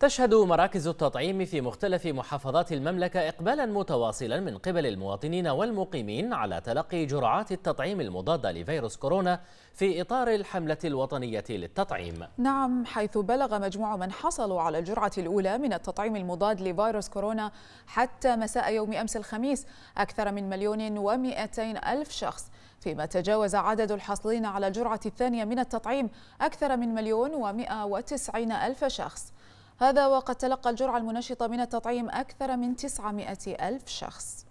تشهد مراكز التطعيم في مختلف محافظات المملكة إقبالا متواصلا من قبل المواطنين والمقيمين على تلقي جرعات التطعيم المضادة لفيروس كورونا في إطار الحملة الوطنية للتطعيم نعم حيث بلغ مجموع من حصلوا على الجرعة الأولى من التطعيم المضاد لفيروس كورونا حتى مساء يوم أمس الخميس أكثر من مليون ومئتين ألف شخص فيما تجاوز عدد الحاصلين على الجرعة الثانية من التطعيم أكثر من مليون ومئة وتسعين ألف شخص هذا وقد تلقى الجرعة المنشطة من التطعيم أكثر من 900 ألف شخص